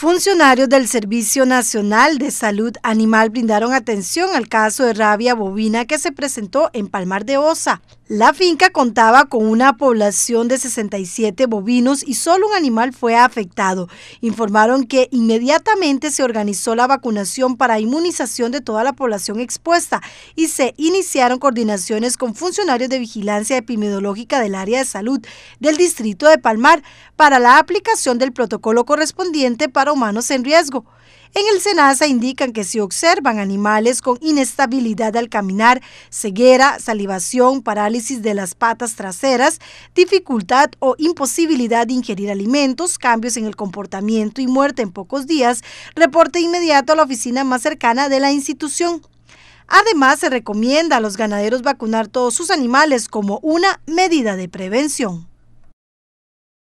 Funcionarios del Servicio Nacional de Salud Animal brindaron atención al caso de rabia bovina que se presentó en Palmar de Osa. La finca contaba con una población de 67 bovinos y solo un animal fue afectado. Informaron que inmediatamente se organizó la vacunación para inmunización de toda la población expuesta y se iniciaron coordinaciones con funcionarios de vigilancia epidemiológica del área de salud del distrito de Palmar para la aplicación del protocolo correspondiente para humanos en riesgo. En el SENASA indican que si observan animales con inestabilidad al caminar, ceguera, salivación, parálisis de las patas traseras, dificultad o imposibilidad de ingerir alimentos, cambios en el comportamiento y muerte en pocos días, reporte inmediato a la oficina más cercana de la institución. Además, se recomienda a los ganaderos vacunar todos sus animales como una medida de prevención.